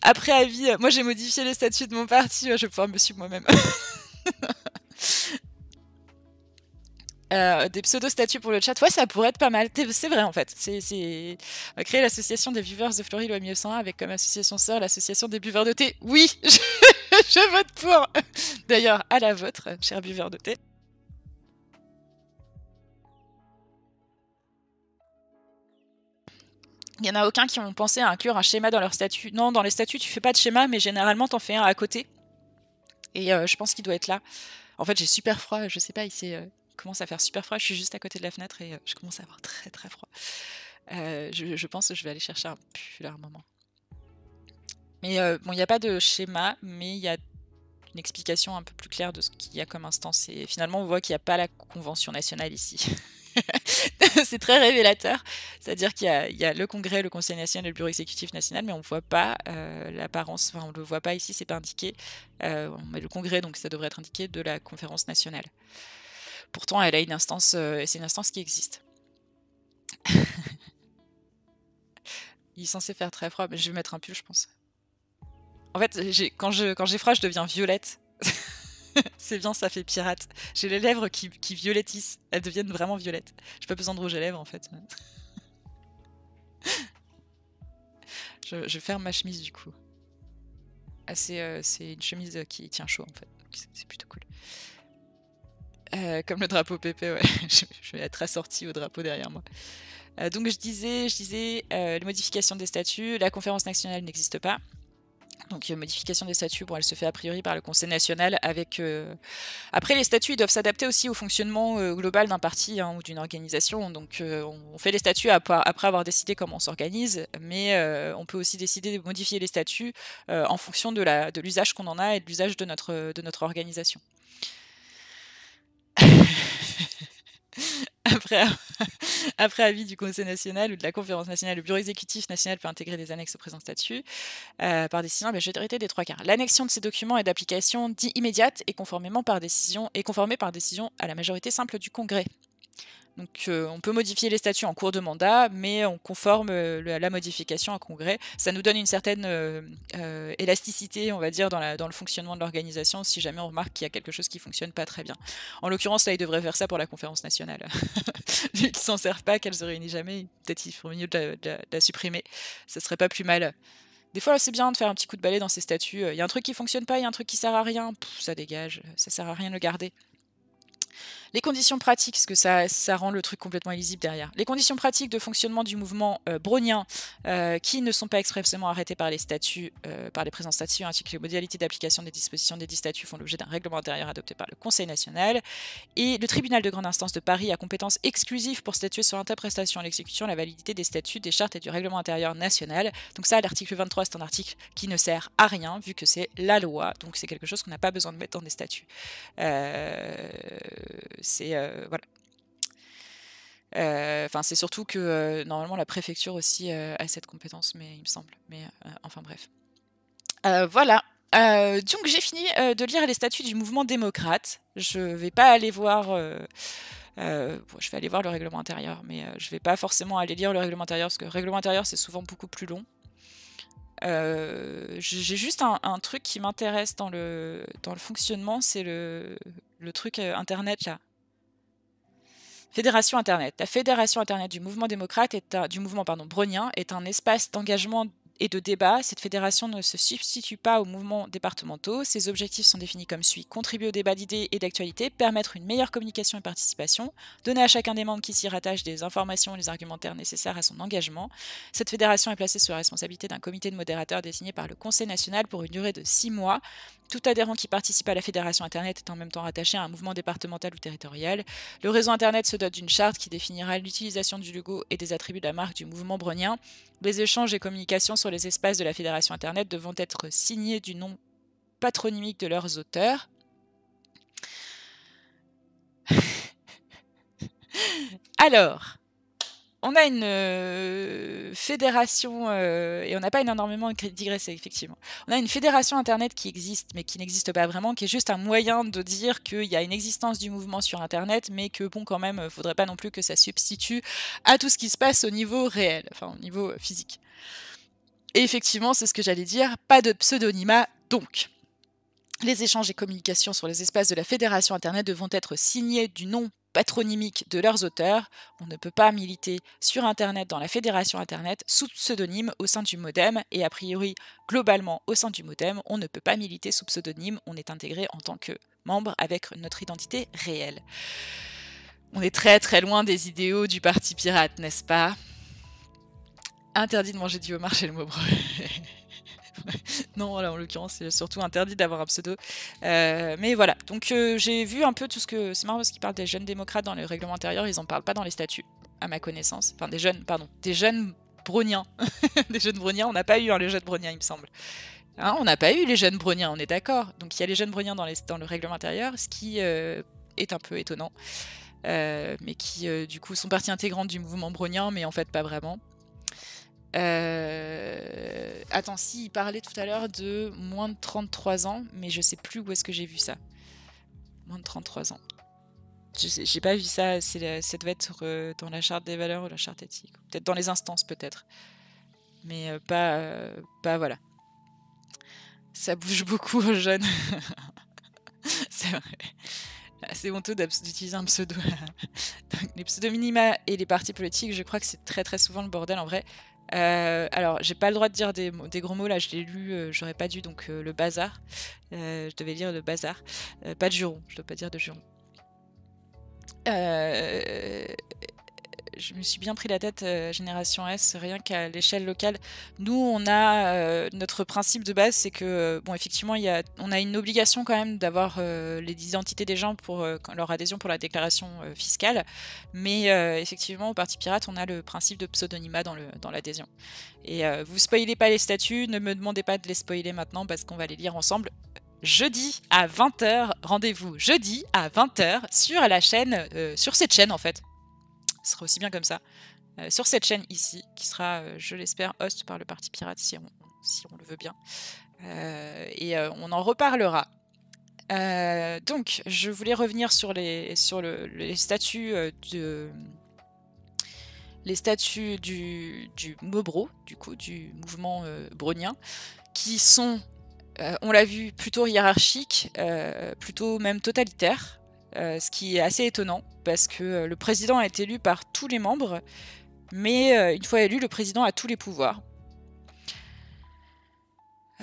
Après avis, moi j'ai modifié le statut de mon parti, je vais pouvoir me suivre moi-même. Euh, des pseudo-statuts pour le chat, ouais, ça pourrait être pas mal. C'est vrai en fait. C'est euh, créer l'association des buveurs de Floride loi 1901 avec comme association sœur l'association des buveurs de thé. Oui, je, vote pour. D'ailleurs, à la vôtre, cher buveur de thé. Il n'y en a aucun qui ont pensé à inclure un schéma dans leur statut. Non, dans les statuts, tu fais pas de schéma, mais généralement, t'en fais un à côté. Et euh, je pense qu'il doit être là. En fait, j'ai super froid, je sais pas, il s'est commence à faire super froid. Je suis juste à côté de la fenêtre et euh, je commence à avoir très très froid. Euh, je, pense que je vais aller chercher un pull à un moment. Mais euh, bon, il n'y a pas de schéma, mais il y a une explication un peu plus claire de ce qu'il y a comme instance. Et finalement, on voit qu'il n'y a pas la Convention nationale ici. c'est très révélateur. C'est-à-dire qu'il y, a le Congrès, le Conseil national et le Bureau exécutif national, mais on ne voit pas l'apparence, enfin on ne le voit pas ici, c'est pas indiqué. le Congrès, donc ça devrait être indiqué de la conférence nationale. Pourtant, elle a une instance, euh, c'est une instance qui existe. Il est censé faire très froid, mais je vais mettre un pull, je pense. En fait, quand j'ai quand froid, je deviens violette. c'est bien, ça fait pirate. J'ai les lèvres qui, qui violettissent. Elles deviennent vraiment violettes. J'ai pas besoin de rouge à lèvres, en fait. je, ferme ma chemise, du coup. Ah, euh, c'est une chemise qui tient chaud, en fait. C'est plutôt cool. Euh, comme le drapeau pépé, je, vais être assorti au drapeau derrière moi. Euh, donc je disais, je disais euh, les modifications des statuts, la conférence nationale n'existe pas. Donc modification des statuts, bon, elle se fait a priori par le Conseil national avec... Après les statuts, ils doivent s'adapter aussi au fonctionnement global d'un parti hein, ou d'une organisation. Donc on fait les statuts après avoir décidé comment on s'organise, mais on peut aussi décider de modifier les statuts en fonction de l'usage qu'on en a et de l'usage de notre organisation. après, avis du Conseil national ou de la conférence nationale, le bureau exécutif national peut intégrer des annexes au présent statut euh, par décision. de la majorité des trois quarts. L'annexion de ces documents est d'application dite immédiate et conformément par décision et conformée par décision à la majorité simple du Congrès. Donc euh, on peut modifier les statuts en cours de mandat, mais on conforme euh, la modification à congrès. Ça nous donne une certaine euh, élasticité, on va dire, dans, le fonctionnement de l'organisation, si jamais on remarque qu'il y a quelque chose qui fonctionne pas très bien. En l'occurrence, là, ils devraient faire ça pour la conférence nationale. Vu qu'ils s'en servent pas, qu'elle se réunit jamais, peut-être qu'ils faut mieux de la, supprimer. Ça serait pas plus mal. Des fois, c'est bien de faire un petit coup de balai dans ces statuts. Il y a un truc qui fonctionne pas, il y a un truc qui sert à rien. ça dégage, ça sert à rien de le garder. Les conditions pratiques, parce que ça, rend le truc complètement illisible derrière. Les conditions pratiques de fonctionnement du mouvement euh, brownien, euh, qui ne sont pas expressément arrêtées par les statuts, euh, par les présents statuts, ainsi que les modalités d'application des dispositions des dix statuts font l'objet d'un règlement intérieur adopté par le Conseil national. Et le tribunal de grande instance de Paris a compétence exclusive pour statuer sur l'interprétation et l'exécution, la validité des statuts, des chartes et du règlement intérieur national. Donc ça, l'article 23, c'est un article qui ne sert à rien, vu que c'est la loi. Donc c'est quelque chose qu'on n'a pas besoin de mettre dans des statuts. Euh c'est euh, voilà. Euh, enfin, c'est surtout que euh, normalement la préfecture aussi a cette compétence, mais il me semble. Mais enfin bref. voilà. donc j'ai fini de lire les statuts du mouvement démocrate. Je vais pas aller voir. je vais aller voir le règlement intérieur, mais je vais pas forcément aller lire le règlement intérieur parce que le règlement intérieur c'est souvent beaucoup plus long. j'ai juste un, un, truc qui m'intéresse dans le, dans le fonctionnement, c'est le, le truc euh, Internet là. Fédération Internet. La Fédération Internet du mouvement démocrate est du mouvement pardon, bronien, est un espace d'engagement et de débat, cette fédération ne se substitue pas aux mouvements départementaux. Ses objectifs sont définis comme suit contribuer au débat d'idées et d'actualité, permettre une meilleure communication et participation, donner à chacun des membres qui s'y rattachent des informations et les argumentaires nécessaires à son engagement. Cette fédération est placée sous la responsabilité d'un comité de modérateurs désigné par le Conseil national pour une durée de six mois. Tout adhérent qui participe à la fédération Internet est en même temps rattaché à un mouvement départemental ou territorial. Le réseau Internet se dote d'une charte qui définira l'utilisation du logo et des attributs de la marque du mouvement brownien. Les échanges et communications sont les espaces de la Fédération Internet devront être signés du nom patronymique de leurs auteurs. Alors, on a une euh, fédération, euh, et on n'a pas énormément de digressé, effectivement. On a une fédération Internet qui existe, mais qui n'existe pas vraiment, qui est juste un moyen de dire qu'il y a une existence du mouvement sur Internet, mais que, bon, quand même, faudrait pas non plus que ça substitue à tout ce qui se passe au niveau réel, enfin, au niveau euh, physique. Et effectivement, c'est ce que j'allais dire, pas de pseudonymat donc. Les échanges et communications sur les espaces de la Fédération Internet devront être signés du nom patronymique de leurs auteurs. On ne peut pas militer sur Internet dans la Fédération Internet sous pseudonyme au sein du modem et a priori globalement au sein du modem, on ne peut pas militer sous pseudonyme, on est intégré en tant que membre avec notre identité réelle. On est très très loin des idéaux du parti pirate, n'est-ce pas interdit de manger du homard chez le mot non, là en l'occurrence, c'est surtout interdit d'avoir un pseudo. Euh, mais voilà, donc euh, j'ai vu un peu tout ce que. C'est marrant parce qu'ils des jeunes démocrates dans le règlement intérieur, ils n'en parlent pas dans les statuts, à ma connaissance. Enfin, des jeunes, pardon, des jeunes browniens. des jeunes browniens, on n'a pas eu hein, les jeunes browniens, il me semble. Hein, on n'a pas eu les jeunes browniens, on est d'accord. Donc il y a les jeunes bruniens dans, le règlement intérieur, ce qui euh, est un peu étonnant. mais qui du coup sont partie intégrante du mouvement brownien, mais en fait pas vraiment. Euh, attends, si, il parlait tout à l'heure de moins de 33 ans, mais je sais plus où est-ce que j'ai vu ça. Moins de 33 ans. Je J'ai pas vu ça, ça devait être euh, dans la charte des valeurs ou la charte éthique. Peut-être dans les instances, peut-être. Mais euh, pas, pas voilà. Ça bouge beaucoup aux jeunes. C'est vrai. Ah, c'est honteux d'utiliser un pseudo. les pseudo minima et les partis politiques, je crois que c'est très très souvent le bordel en vrai. Euh, alors, j'ai pas le droit de dire des, gros mots là, je l'ai lu, euh, j'aurais pas dû, donc euh, le bazar. je devais lire le bazar. pas de juron, je dois pas dire de juron je me suis bien pris la tête, euh, Génération S, rien qu'à l'échelle locale. Nous, on a euh, notre principe de base, c'est que, euh, bon, effectivement, a, on a une obligation quand même d'avoir les identités des gens pour leur adhésion pour la déclaration fiscale. Mais effectivement, au Parti Pirate, on a le principe de pseudonymat dans, dans l'adhésion. Et vous spoilez pas les statuts, ne me demandez pas de les spoiler maintenant parce qu'on va les lire ensemble jeudi à 20h. Rendez-vous jeudi à 20h sur la chaîne, sur cette chaîne en fait, ce sera aussi bien comme ça. Euh, sur cette chaîne ici, qui sera, euh, je l'espère, host par le Parti Pirate si on, si on le veut bien. Euh, et on en reparlera. donc, je voulais revenir sur les, sur les statuts de les statuts du, du Mobro, du coup, du mouvement bronien, qui sont, on l'a vu, plutôt hiérarchiques, plutôt même totalitaires, euh, ce qui est assez étonnant parce que euh, le président est élu par tous les membres, mais euh, une fois élu, le président a tous les pouvoirs.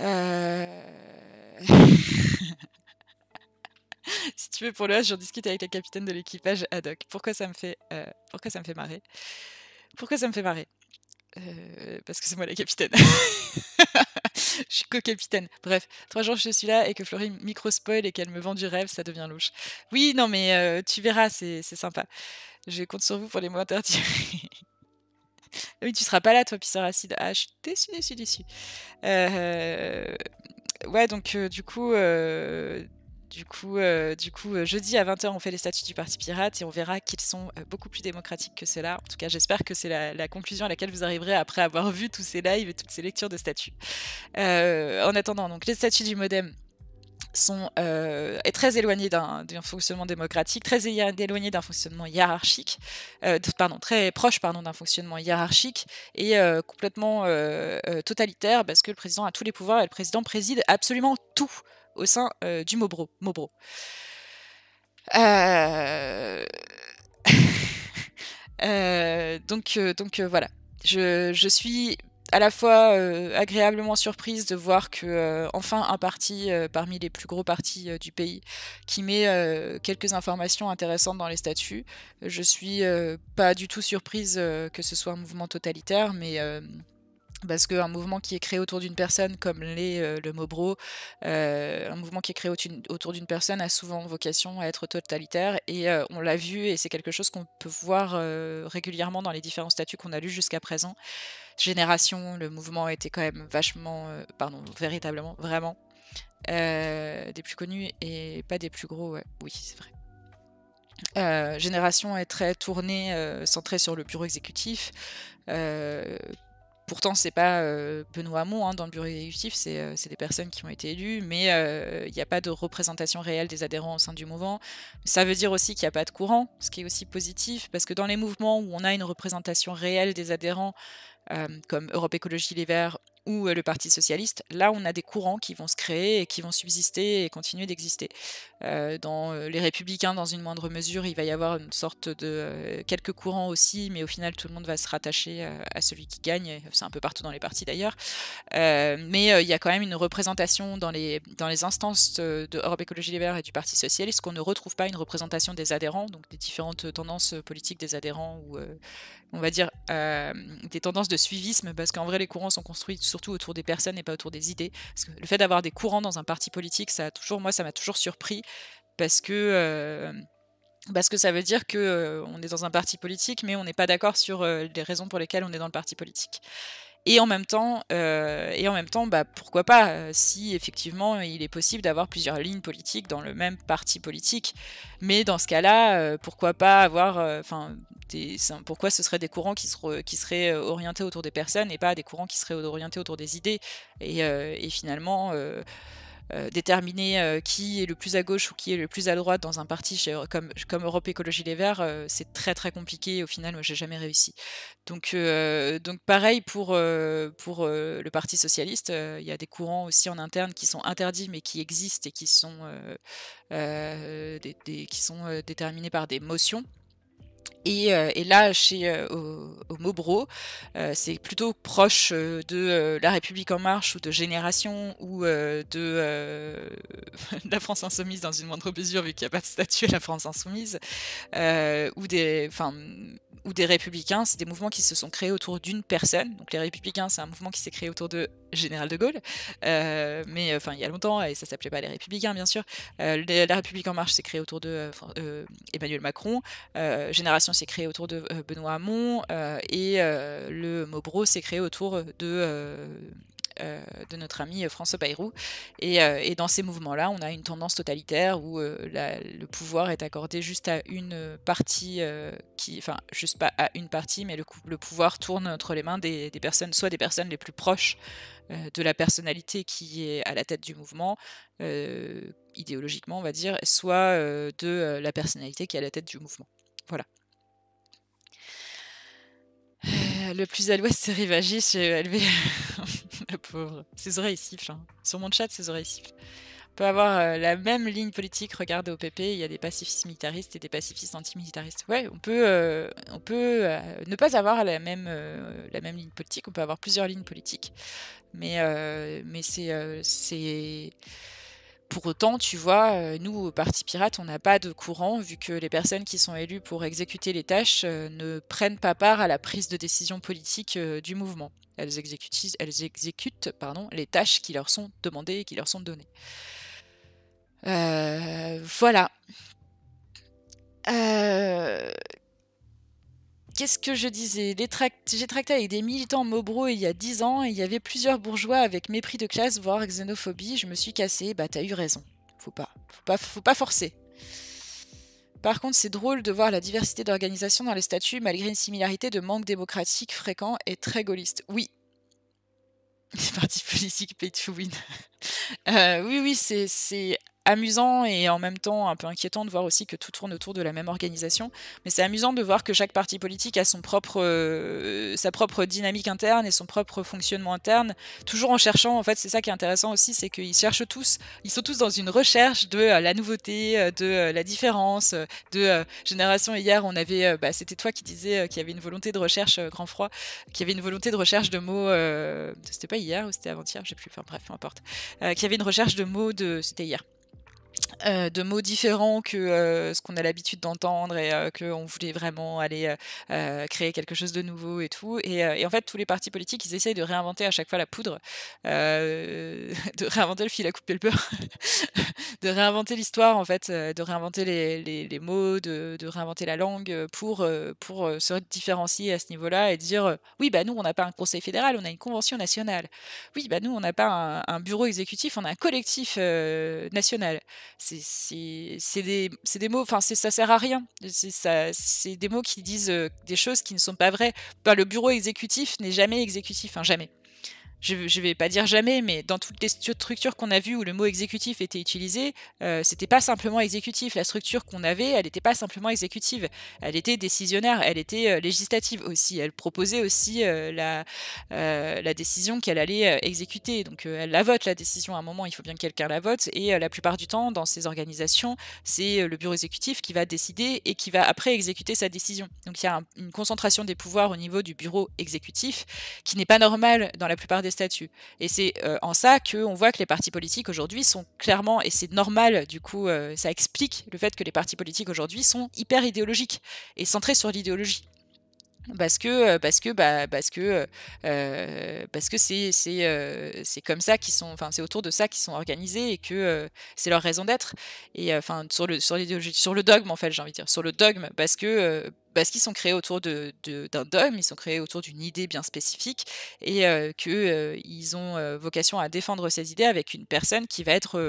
si tu veux, pour le reste, j'en discute avec la capitaine de l'équipage ad hoc. Pourquoi ça me fait, pourquoi ça me fait marrer Pourquoi ça me fait marrer euh, parce que c'est moi la capitaine. je suis co-capitaine. Bref, trois jours je suis là et que Florine micro-spoil et qu'elle me vend du rêve, ça devient louche. Oui, non, mais euh, tu verras, c'est sympa. Je compte sur vous pour les mots interdits. oui, tu seras pas là, toi, Pisseur Acide. Ah, je suis déçue, déçue, déçue. Euh, ouais, donc, du coup du coup, euh, du coup euh, jeudi à 20h, on fait les statuts du Parti Pirate et on verra qu'ils sont euh, beaucoup plus démocratiques que cela. En tout cas, j'espère que c'est la, conclusion à laquelle vous arriverez après avoir vu tous ces lives et toutes ces lectures de statuts. en attendant, donc les statuts du Modem, sont très éloignés d'un fonctionnement démocratique, très éloignés d'un fonctionnement hiérarchique, pardon, très proche pardon d'un fonctionnement hiérarchique et complètement totalitaire parce que le président a tous les pouvoirs et le président préside absolument tout au sein euh, du Mobro. Mobro. Euh, euh, donc, donc voilà. Je, je, suis à la fois agréablement surprise de voir que enfin un parti parmi les plus gros partis du pays qui met quelques informations intéressantes dans les statuts. Je suis pas du tout surprise que ce soit un mouvement totalitaire, mais parce qu'un mouvement qui est créé autour d'une personne, comme l'est euh, le Mobro, euh, un mouvement qui est créé autour d'une personne a souvent vocation à être totalitaire, et euh, on l'a vu, et c'est quelque chose qu'on peut voir régulièrement dans les différents statuts qu'on a lus jusqu'à présent. Génération, le mouvement était quand même vachement, pardon, véritablement, vraiment, des plus connus et pas des plus gros, oui, c'est vrai. génération est très tournée, centrée sur le bureau exécutif, euh, Pourtant, c'est pas euh, Benoît Hamon hein, dans le bureau exécutif, euh, c'est des personnes qui ont été élues, mais euh, il n'y a pas de représentation réelle des adhérents au sein du mouvement. Ça veut dire aussi qu'il n'y a pas de courant, ce qui est aussi positif, parce que dans les mouvements où on a une représentation réelle des adhérents, comme Europe Écologie Les Verts ou le Parti Socialiste, là on a des courants qui vont se créer et qui vont subsister et continuer d'exister. Euh, dans euh, les républicains, dans une moindre mesure, il va y avoir une sorte de euh, quelques courants aussi, mais au final, tout le monde va se rattacher à celui qui gagne. C'est un peu partout dans les partis d'ailleurs. mais il y a quand même une représentation dans les, dans les instances de Europe Écologie Les Verts et du Parti Socialiste qu'on ne retrouve pas une représentation des adhérents, donc des différentes tendances politiques des adhérents ou, on va dire, des tendances de suivisme, parce qu'en vrai, les courants sont construits surtout autour des personnes et pas autour des idées. le fait d'avoir des courants dans un parti politique, ça a toujours, moi, ça m'a toujours surpris parce que euh, parce que ça veut dire que euh, on est dans un parti politique, mais on n'est pas d'accord sur euh, les raisons pour lesquelles on est dans le parti politique. Et en même temps, et en même temps, bah, pourquoi pas si effectivement il est possible d'avoir plusieurs lignes politiques dans le même parti politique. Mais dans ce cas-là, pourquoi pas avoir, enfin, pourquoi ce serait des courants qui, seraient, qui seraient orientés autour des personnes et pas des courants qui seraient orientés autour des idées. Et, et finalement euh, déterminer euh, qui est le plus à gauche ou qui est le plus à droite dans un parti comme, Europe Écologie Les Verts, euh, c'est très très compliqué. Au final, moi, j'ai jamais réussi. Donc, donc pareil pour, pour le Parti Socialiste, il y a des courants aussi en interne qui sont interdits mais qui existent et qui sont, qui sont déterminés par des motions. Euh, et, là, chez euh, au, au euh, c'est plutôt proche de La République en marche ou de Génération ou de, la France insoumise dans une moindre mesure, vu qu'il n'y a pas de statut à la France insoumise, ou des, ou des républicains. C'est des mouvements qui se sont créés autour d'une personne. Donc les républicains, c'est un mouvement qui s'est créé autour de général de Gaulle, euh, mais euh, enfin il y a longtemps, et ça s'appelait pas les Républicains bien sûr. Euh, la République en marche s'est créée autour de Emmanuel Macron, Génération s'est créée autour de Benoît Hamon, et le Mobro s'est créé autour de euh, de notre ami euh, François Bayrou. Euh, et, dans ces mouvements-là, on a une tendance totalitaire où le pouvoir est accordé juste à une partie, qui, enfin, juste pas à une partie, mais le, pouvoir tourne entre les mains des, personnes, soit des personnes les plus proches de la personnalité qui est à la tête du mouvement, idéologiquement, on va dire, soit de la personnalité qui est à la tête du mouvement. Voilà. Le plus à l'ouest, c'est Rivagis, j'ai élevé la pauvre. c'est oreilles sifflent. Hein. Sur mon chat, ses oreilles sifflent. On peut avoir euh, la même ligne politique. Regardez au PP, il y a des pacifistes militaristes et des pacifistes antimilitaristes. Ouais, on peut, euh, on peut euh, ne pas avoir la même, la même ligne politique. On peut avoir plusieurs lignes politiques. Mais, mais c'est pour autant, tu vois, euh, nous, au Parti Pirate, on n'a pas de courant, vu que les personnes qui sont élues pour exécuter les tâches euh, ne prennent pas part à la prise de décision politique euh, du mouvement. Elles exécutent, les tâches qui leur sont demandées et qui leur sont données. voilà. Euh, Qu'est-ce que je disais J'ai tracté avec des militants Mobro il y a 10 ans et il y avait plusieurs bourgeois avec mépris de classe, voire xénophobie. Je me suis cassé. Bah, t'as eu raison. Faut pas. Faut pas, forcer. Par contre, c'est drôle de voir la diversité d'organisation dans les statuts malgré une similarité de manque démocratique fréquent et très gaulliste. Oui. Les partis politiques pay to win. oui, oui, c'est amusant et en même temps un peu inquiétant de voir aussi que tout tourne autour de la même organisation. Mais c'est amusant de voir que chaque parti politique a son propre, euh, sa propre dynamique interne et son propre fonctionnement interne, toujours en cherchant, en fait, c'est ça qui est intéressant aussi, c'est qu'ils cherchent tous, ils sont tous dans une recherche de euh, la nouveauté, euh, de la différence, de génération. Hier, on avait, bah, c'était toi qui disais qu'il y avait une volonté de recherche, grand froid, qu'il y avait une volonté de recherche de mots, c'était pas hier ou c'était avant-hier, j'ai plus, enfin bref, peu importe, qu'il y avait une recherche de mots de, c'était hier euh, de mots différents que euh, ce qu'on a l'habitude d'entendre et euh, que qu'on voulait vraiment aller créer quelque chose de nouveau et tout. Et, en fait, tous les partis politiques, ils essayent de réinventer à chaque fois la poudre, de réinventer le fil à couper le beurre, de réinventer l'histoire, en fait, de réinventer les, mots, de, réinventer la langue pour, pour se différencier à ce niveau-là et dire oui, bah nous, on n'a pas un conseil fédéral, on a une convention nationale. Oui, bah nous, on n'a pas un, bureau exécutif, on a un collectif national c'est des, des, mots, enfin ça sert à rien. C'est des mots qui disent euh, des choses qui ne sont pas vraies. le bureau exécutif n'est jamais exécutif, hein, jamais je ne vais pas dire jamais, mais dans toutes les structures qu'on a vues où le mot exécutif était utilisé, euh, c'était pas simplement exécutif. La structure qu'on avait, elle n'était pas simplement exécutive. Elle était décisionnaire, elle était euh, législative aussi. Elle proposait aussi euh, euh, la, décision qu'elle allait exécuter. Donc elle la vote, la décision, à un moment, il faut bien que quelqu'un la vote. Et la plupart du temps, dans ces organisations, c'est le bureau exécutif qui va décider et qui va après exécuter sa décision. Donc il y a une concentration des pouvoirs au niveau du bureau exécutif qui n'est pas normale dans la plupart des statut. Et c'est euh, en ça qu'on voit que les partis politiques aujourd'hui sont clairement, et c'est normal, du coup, euh, ça explique le fait que les partis politiques aujourd'hui sont hyper idéologiques et centrés sur l'idéologie parce que euh, parce que bah, parce que euh, euh, parce que c'est c'est comme ça qu'ils sont enfin c'est autour de ça qu'ils sont organisés et que c'est leur raison d'être et enfin sur le sur l'idéologie sur le dogme en fait j'ai envie de dire sur le dogme parce que parce qu'ils sont créés autour d'un de, dogme, ils sont créés autour d'une idée bien spécifique et qu'ils ont vocation à défendre ces idées avec une personne qui va être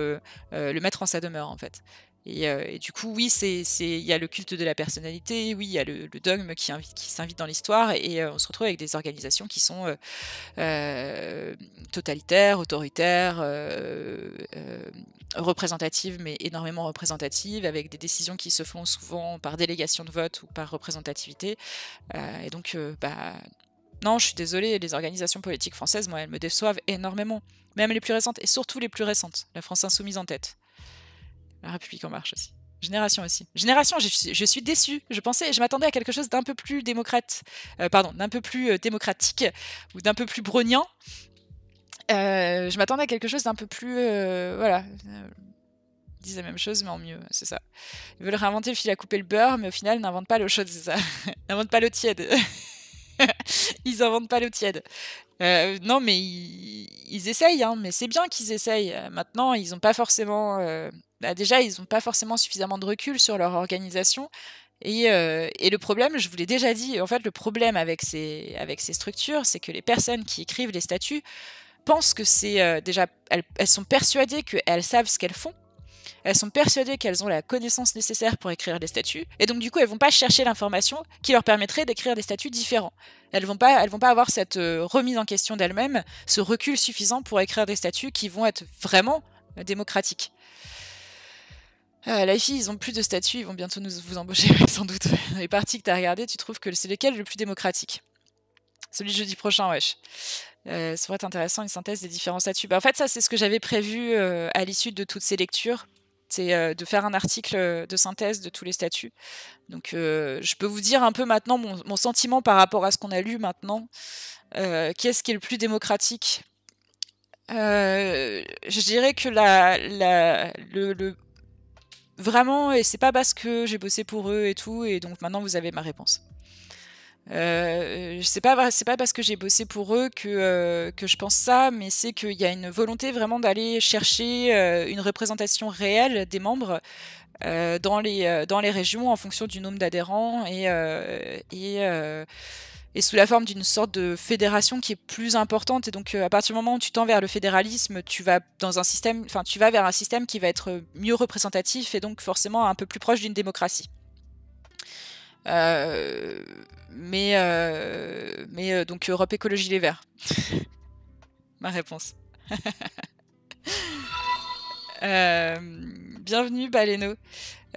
le mettre en sa demeure en fait. Euh, et, du coup, oui, il y a le culte de la personnalité, oui, il y a le, dogme qui, s'invite dans l'histoire, et euh, on se retrouve avec des organisations qui sont euh, totalitaires, autoritaires, représentatives, mais énormément représentatives, avec des décisions qui se font souvent par délégation de vote ou par représentativité. et donc, bah, non, je suis désolée, les organisations politiques françaises, moi, elles me déçoivent énormément, même les plus récentes, et surtout les plus récentes, la France insoumise en tête. La République en marche aussi. Génération aussi. Génération, je, suis, déçu déçue. Je pensais, je m'attendais à quelque chose d'un peu plus démocrate, euh, pardon, d'un peu plus euh, démocratique ou d'un peu plus brognant. Euh, je m'attendais à quelque chose d'un peu plus, voilà. Ils disent la même chose mais en mieux, c'est ça. Ils veulent réinventer le fil à couper le beurre, mais au final n'inventent pas l'eau chaude, c'est ça. n'inventent pas l'eau tiède. ils n'inventent pas l'eau tiède. non, mais ils, essayent, hein, mais c'est bien qu'ils essayent. Maintenant, ils n'ont pas forcément bah, déjà, ils n'ont pas forcément suffisamment de recul sur leur organisation. Euh, et, le problème, je vous l'ai déjà dit, en fait, le problème avec ces, structures, c'est que les personnes qui écrivent les statuts pensent que c'est euh, déjà, elles, sont persuadées qu'elles savent ce qu'elles font. Elles sont persuadées qu'elles ont la connaissance nécessaire pour écrire les statuts, et donc du coup, elles vont pas chercher l'information qui leur permettrait d'écrire des statuts différents. Elles vont pas, vont pas avoir cette euh, remise en question d'elles-mêmes, ce recul suffisant pour écrire des statuts qui vont être vraiment démocratiques. Ah, la fille, ils ont plus de statuts, ils vont bientôt nous, vous embaucher, sans doute. Dans les parties que tu as regardées, tu trouves que c'est lequel le plus démocratique Celui de jeudi prochain, wesh. Euh, ça pourrait être intéressant, une synthèse des différents statuts. Bah, en fait, ça, c'est ce que j'avais prévu euh, à l'issue de toutes ces lectures. C'est euh, de faire un article de synthèse de tous les statuts. Donc, je peux vous dire un peu maintenant mon, sentiment par rapport à ce qu'on a lu maintenant. Qu'est-ce qui est le plus démocratique je dirais que la, le, Vraiment, et c'est pas parce que j'ai bossé pour eux et tout, et donc maintenant vous avez ma réponse. Euh, c'est pas c'est pas parce que j'ai bossé pour eux que euh, que je pense ça, mais c'est qu'il y a une volonté vraiment d'aller chercher euh, une représentation réelle des membres euh, dans les dans les régions en fonction du nombre d'adhérents et et et sous la forme d'une sorte de fédération qui est plus importante. Et donc, euh, à partir du moment où tu tends vers le fédéralisme, tu vas dans un système, enfin, tu vas vers un système qui va être mieux représentatif et donc forcément un peu plus proche d'une démocratie. Euh, mais euh, mais donc Europe Écologie Les Verts. Ma réponse. Euh, bienvenue, Baleno.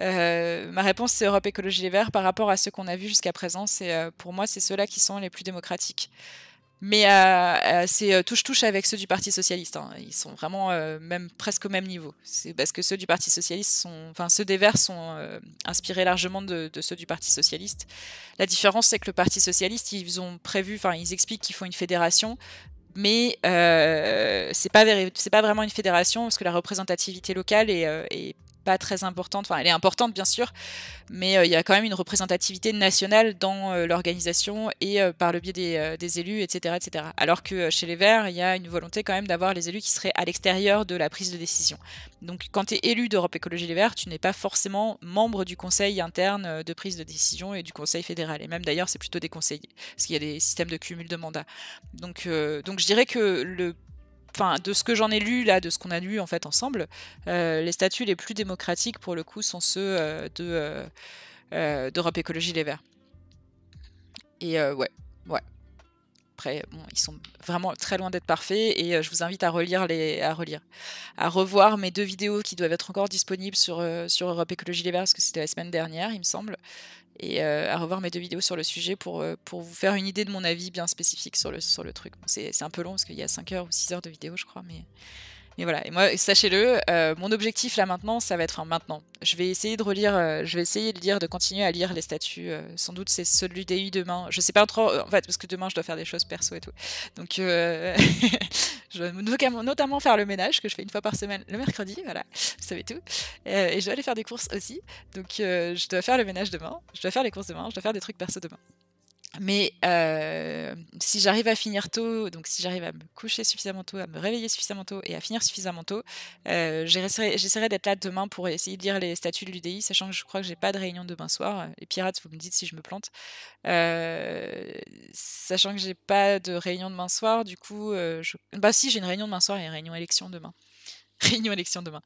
Euh, ma réponse, c'est Europe Écologie Les Verts. Par rapport à ce qu'on a vu jusqu'à présent, c'est euh, pour moi, c'est ceux-là qui sont les plus démocratiques. Mais c'est touche-touche avec ceux du Parti Socialiste. Hein. Ils sont vraiment même presque au même niveau. C'est parce que ceux du Parti Socialiste sont. Enfin, ceux des Verts sont inspirés largement de, de, ceux du Parti Socialiste. La différence, c'est que le Parti Socialiste, ils ont prévu. Enfin, ils expliquent qu'ils font une fédération mais euh, c'est pas c'est pas vraiment une fédération parce que la représentativité locale est, euh, est très importante. Enfin, elle est importante, bien sûr, mais euh, il y a quand même une représentativité nationale dans euh, l'organisation et euh, par le biais des, élus, etc., etc. Alors que chez les Verts, il y a une volonté quand même d'avoir les élus qui seraient à l'extérieur de la prise de décision. Donc, quand tu es élu d'Europe Écologie Les Verts, tu n'es pas forcément membre du conseil interne de prise de décision et du conseil fédéral. Et même d'ailleurs, c'est plutôt des conseillers, parce qu'il y a des systèmes de cumul de mandats. Donc, donc je dirais que le enfin, de ce que j'en ai lu là, de ce qu'on a lu en fait ensemble, euh, les statuts les plus démocratiques pour le coup sont ceux euh, de euh, d'Europe Écologie Les Verts. Et ouais, ouais. Après, bon, ils sont vraiment très loin d'être parfaits et je vous invite à relire les, à relire, à revoir mes deux vidéos qui doivent être encore disponibles sur, sur Europe Écologie Les Verts parce que c'était la semaine dernière, il me semble, et euh, à revoir mes deux vidéos sur le sujet pour, euh, pour vous faire une idée de mon avis bien spécifique sur le, sur le truc. c'est un peu long parce qu'il y a 5 heures ou 6 heures de vidéo, je crois, mais, mais voilà. Et moi, sachez-le, euh, mon objectif là maintenant, ça va être, maintenant, je vais essayer de relire, je vais essayer de lire, de continuer à lire les statuts. sans doute, c'est celui d'EU demain. Je sais pas trop, en fait, parce que demain, je dois faire des choses perso et tout. Donc. Je dois notamment faire le ménage que je fais une fois par semaine le mercredi, voilà, vous savez tout. Euh, et je dois aller faire des courses aussi. Donc euh, je dois faire le ménage demain, je dois faire les courses demain, je dois faire des trucs perso demain. Mais euh, si j'arrive à finir tôt, donc si j'arrive à me coucher suffisamment tôt, à me réveiller suffisamment tôt et à finir suffisamment tôt, euh, j'essaierai d'être là demain pour essayer de lire les statuts de l'UDI, sachant que je crois que j'ai pas de réunion demain soir. Les pirates, vous me dites si je me plante. Euh, sachant que j'ai pas de réunion demain soir, du coup, bah si j'ai une réunion demain soir et une réunion élection demain. Réunion élection demain.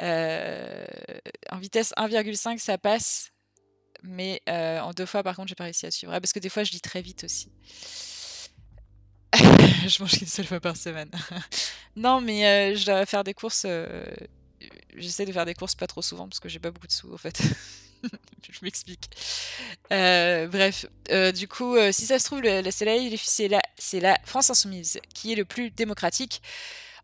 en vitesse 1,5, ça passe. Mais euh, en deux fois, par contre, j'ai pas réussi à suivre. Ah, parce que des fois, je lis très vite aussi. je mange qu'une seule fois par semaine. non, mais euh, je dois faire des courses. Euh, j'essaie de faire des courses pas trop souvent parce que j'ai pas beaucoup de sous en fait. je m'explique. bref, du coup, si ça se trouve, le, le c'est la France Insoumise qui est le plus démocratique.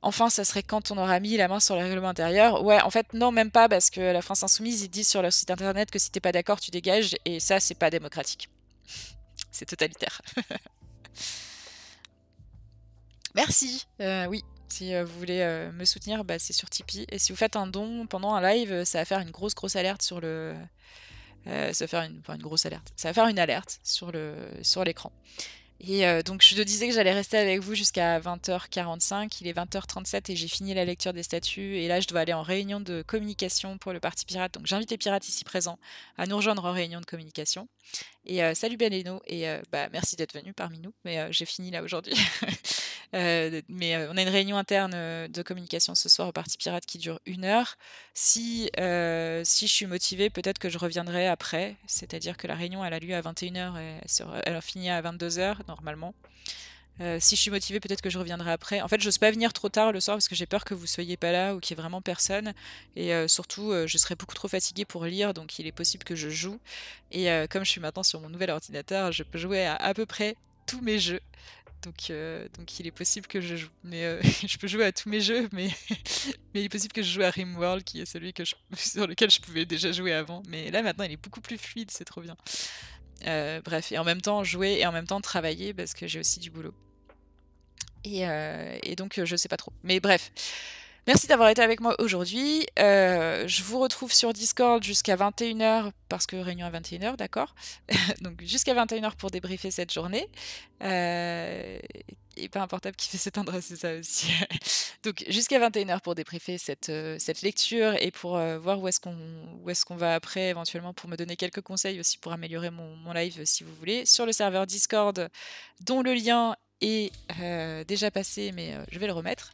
Enfin, ça serait quand on aura mis la main sur le règlement intérieur. Ouais, en fait, non, même pas, parce que la France Insoumise, ils disent sur leur site internet que si t'es pas d'accord, tu dégages, et ça, c'est pas démocratique. c'est totalitaire. Merci. Euh, oui, si euh, vous voulez euh, me soutenir, bah, c'est sur Tipeee. Et si vous faites un don pendant un live, ça va faire une grosse, grosse alerte sur le. ça va faire une, une grosse alerte. Ça va faire une alerte sur le sur l'écran. Et euh, donc, je te disais que j'allais rester avec vous jusqu'à 20h45. Il est 20h37 et j'ai fini la lecture des statuts. Et là, je dois aller en réunion de communication pour le Parti Pirate. Donc, j'invite les pirates ici présents à nous rejoindre en réunion de communication. Et euh, salut Beléno. Et euh, bah, merci d'être venu parmi nous. Mais j'ai fini là aujourd'hui. mais on a une réunion interne de communication ce soir au Parti Pirate qui dure une heure. Si, si je suis motivée, peut-être que je reviendrai après. C'est-à-dire que la réunion, elle a lieu à 21h et elle, sera, elle finit à 22h normalement. Euh, si je suis motivée, peut-être que je reviendrai après. En fait, j'ose pas venir trop tard le soir parce que j'ai peur que vous soyez pas là ou qu'il y ait vraiment personne. Et euh, surtout, euh, je serai beaucoup trop fatiguée pour lire, donc il est possible que je joue. Et comme je suis maintenant sur mon nouvel ordinateur, je peux jouer à à peu près tous mes jeux. Donc, donc il est possible que je joue. Mais je peux jouer à tous mes jeux, mais, mais il est possible que je joue à Rimworld, qui est celui que je... sur lequel je pouvais déjà jouer avant. Mais là maintenant, il est beaucoup plus fluide, c'est trop bien. Euh, bref, et en même temps jouer et en même temps travailler parce que j'ai aussi du boulot. Et, euh, et donc, euh, je sais pas trop. Mais bref. Merci d'avoir été avec moi aujourd'hui. Euh, je vous retrouve sur Discord jusqu'à 21h, parce que réunion à 21h, d'accord Donc jusqu'à 21h pour débriefer cette journée. Euh, et pas un portable qui fait s'éteindre, c'est ça aussi. Donc jusqu'à 21h pour débriefer cette, euh, cette lecture et pour voir où est-ce qu'on est va après éventuellement pour me donner quelques conseils aussi pour améliorer mon live si vous voulez. Sur le serveur Discord dont le lien est déjà passé mais je vais le remettre.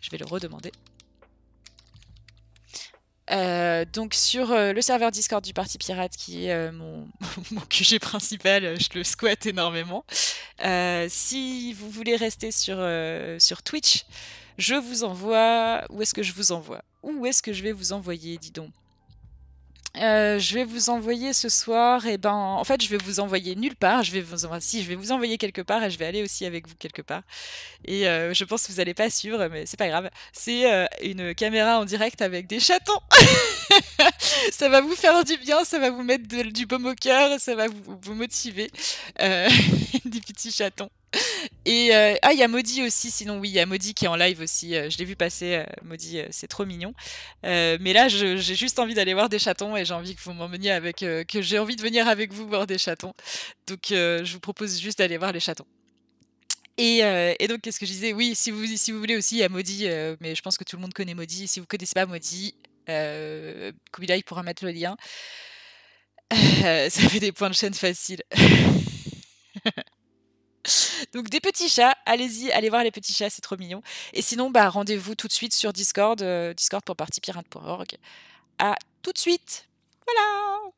Je vais le redemander. Euh, donc sur euh, le serveur Discord du Parti Pirate, qui est euh, mon, QG principal, je le squatte énormément. si vous voulez rester sur, sur Twitch, je vous envoie... Où est-ce que je vous envoie Où est-ce que je vais vous envoyer, dis donc euh, je vais vous envoyer ce soir, et eh ben, en fait, je vais vous envoyer nulle part. Je vais vous, envoyer, je vais vous envoyer quelque part et je vais aller aussi avec vous quelque part. Et euh, je pense que vous n'allez pas suivre, mais c'est pas grave. C'est euh, une caméra en direct avec des chatons. ça va vous faire du bien, ça va vous mettre du baume au cœur, ça va vous motiver. des petits chatons. Et euh, ah, il y a Maudie aussi, sinon oui, il y a Maudie qui est en live aussi. Euh, je l'ai vu passer, euh, maudit c'est trop mignon. mais là, j'ai juste envie d'aller voir des chatons et j'ai envie que vous m'emmeniez avec, que j'ai envie de venir avec vous voir des chatons. Donc, je vous propose juste d'aller voir les chatons. Et, et, donc, qu'est-ce que je disais Oui, si vous, si vous voulez aussi, il y a Maudit, mais je pense que tout le monde connaît Maudit. Si vous ne connaissez pas Maudit, euh, Kubilai pourra mettre le lien. ça fait des points de chaîne faciles. Donc des petits chats, allez-y, allez voir les petits chats, c'est trop mignon. Et sinon, bah, rendez-vous tout de suite sur Discord, euh, discord pour À tout de suite. Voilà.